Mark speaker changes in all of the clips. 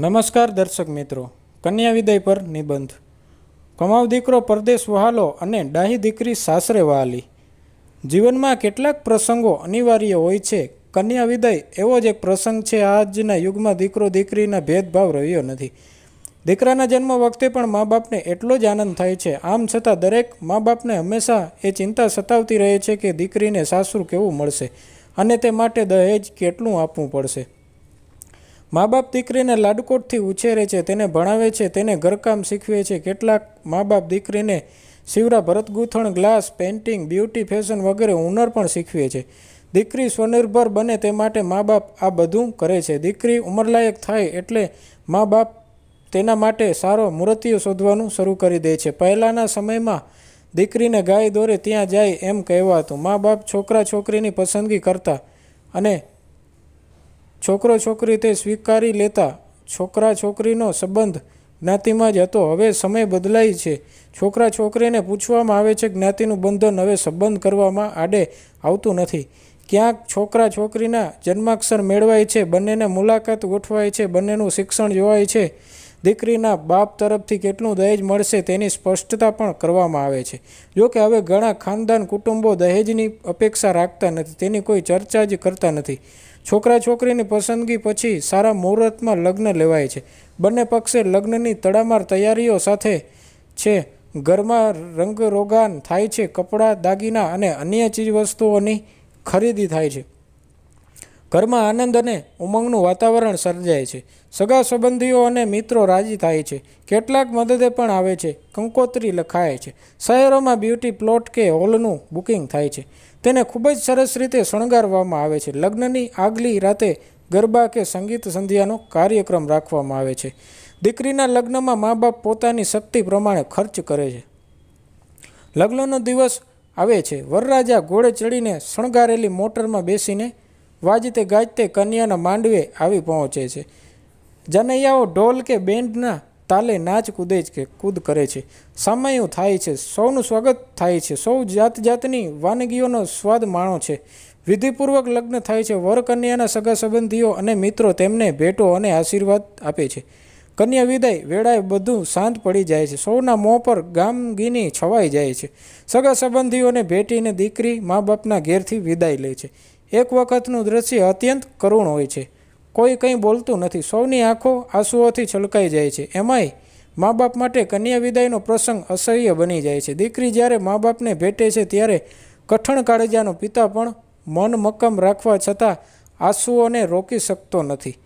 Speaker 1: નમસ્કાર દર્શક મિત્રો કન્યા વિદય પર નિબંધ કમાવ દીકરો પરદેશ વહાલો અને ડાહી દીકરી સાસરે વહાલી જીવનમાં કેટલાક પ્રસંગો અનિવાર્ય હોય છે કન્યા વિદય એવો જ એક પ્રસંગ છે આજના યુગમાં દીકરો દીકરીના ભેદભાવ રહ્યો નથી દીકરાના જન્મ વખતે પણ મા બાપને એટલો જ આનંદ થાય છે આમ છતાં દરેક મા બાપને હંમેશા એ ચિંતા સતાવતી રહે છે કે દીકરીને સાસરું કેવું મળશે અને તે માટે દહેજ કેટલું આપવું પડશે મા બાપ દીકરીને લાડકોટથી ઉછેરે છે તેને ભણાવે છે તેને ઘરકામ શીખવે છે કેટલાક મા બાપ દીકરીને શિવરા ભરતગૂંથણ ગ્લાસ પેઇન્ટિંગ બ્યુટી ફેશન વગેરે હુનર પણ શીખવે છે દીકરી સ્વનિર્ભર બને તે માટે મા બાપ આ બધું કરે છે દીકરી ઉંમરલાયક થાય એટલે મા બાપ તેના માટે સારો મૂર્તિઓ શોધવાનું શરૂ કરી દે છે પહેલાંના સમયમાં દીકરીને ગાય દોરે ત્યાં જાય એમ કહેવાતું મા બાપ છોકરા છોકરીની પસંદગી કરતા અને છોકરો છોકરી તે સ્વીકારી લેતા છોકરા છોકરીનો સંબંધ જ્ઞાતિમાં જ હતો હવે સમય બદલાય છે છોકરા છોકરીને પૂછવામાં આવે છે જ્ઞાતિનું બંધન હવે સંબંધ કરવામાં આડે આવતું નથી ક્યાંક છોકરા છોકરીના જન્માક્ષર મેળવાય છે બંનેને મુલાકાત ગોઠવાય છે બંનેનું શિક્ષણ જોવાય છે દીકરીના બાપ તરફથી કેટલું દહેજ મળશે તેની સ્પષ્ટતા પણ કરવામાં આવે છે જોકે હવે ઘણા ખાનદાન કુટુંબો દહેજની અપેક્ષા રાખતા નથી તેની કોઈ ચર્ચા જ કરતા નથી છોકરા છોકરીની પસંદગી પછી સારા મુહૂર્તમાં લગ્ન લેવાય છે બંને પક્ષે લગ્નની તડામાર તૈયારીઓ સાથે છે ઘરમાં રંગરોગાન થાય છે કપડાં દાગીના અને અન્ય ચીજ વસ્તુઓની ખરીદી થાય છે ઘરમાં આનંદ અને ઉમંગનું વાતાવરણ સર્જાય છે સગા સંબંધીઓ અને મિત્રો રાજી થાય છે કેટલાક મદદે પણ આવે છે કંકોત્રી લખાય છે શહેરોમાં બ્યુટી પ્લોટ કે હોલનું બુકિંગ થાય છે તેને ખૂબ જ સરસ રીતે શણગારવામાં આવે છે લગ્નની આગલી રાતે ગરબા કે સંગીત સંધ્યાનો કાર્યક્રમ રાખવામાં આવે છે દીકરીના લગ્નમાં મા બાપ પોતાની શક્તિ પ્રમાણે ખર્ચ કરે છે લગ્નનો દિવસ આવે છે વરરાજા ઘોડે ચડીને શણગારેલી મોટરમાં બેસીને વાજતે ગાજતે કન્યાના માંડવે આવી પહોંચે છે જનૈયાઓ ઢોલ કે બેન્ડના તાલે નાચ કૂદે જ કે કૂદ કરે છે સમયું થાય છે સૌનું સ્વાગત થાય છે સૌ જાત જાતની વાનગીઓનો સ્વાદ માણો છે વિધિપૂર્વક લગ્ન થાય છે વરકન્યાના સગા સંબંધીઓ અને મિત્રો તેમને ભેટો અને આશીર્વાદ આપે છે કન્યા વિદાય વેળાએ બધું શાંત પડી જાય છે સૌના મોં પર ગામગીની છવાઈ જાય છે સગા સંબંધીઓને ભેટીને દીકરી મા બાપના ઘેરથી વિદાય લે છે એક વખતનું દ્રશ્ય અત્યંત કરુણ હોય છે કોઈ કંઈ બોલતું નથી સૌની આંખો આંસુઓથી છલકાઈ જાય છે એમાંય મા બાપ માટે કન્યા વિદાયનો પ્રસંગ અસહ્ય બની જાય છે દીકરી જ્યારે મા બાપને ભેટે છે ત્યારે કઠણ કાળજાનો પિતા પણ મન મક્કમ રાખવા છતાં આંસુઓને રોકી શકતો નથી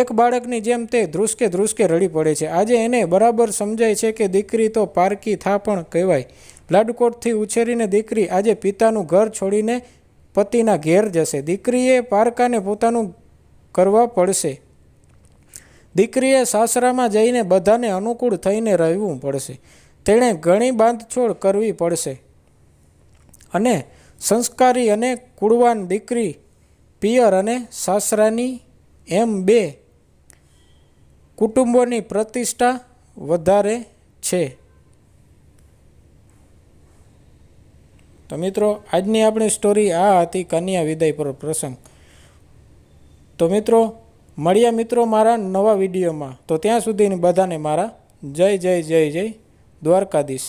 Speaker 1: એક બાળકની જેમ તે ધ્રુસકે ધ્રુસકે રડી પડે છે આજે એને બરાબર સમજાય છે કે દીકરી તો પારકી થા પણ કહેવાય લાડકોટથી ઉછેરીને દીકરી આજે પિતાનું ઘર છોડીને પતિના ઘેર જશે દીકરીએ પારકાને પોતાનું કરવા પડશે દીકરીએ સાસરામાં જઈને બધાને અનુકૂળ થઈને રહેવું પડશે તેણે ઘણી બાંધછોડ કરવી પડશે અને સંસ્કારી અને કુળવાન દીકરી પિયર અને સાસરાની એમ બે કુટુંબોની પ્રતિષ્ઠા વધારે છે તો મિત્રો આજની આપણી સ્ટોરી આ હતી કન્યા વિદાય પર પ્રસંગ તો મિત્રો મળ્યા મિત્રો મારા નવા વિડીયોમાં તો ત્યાં સુધીની બધાને મારા જય જય જય જય દ્વારકાધીશ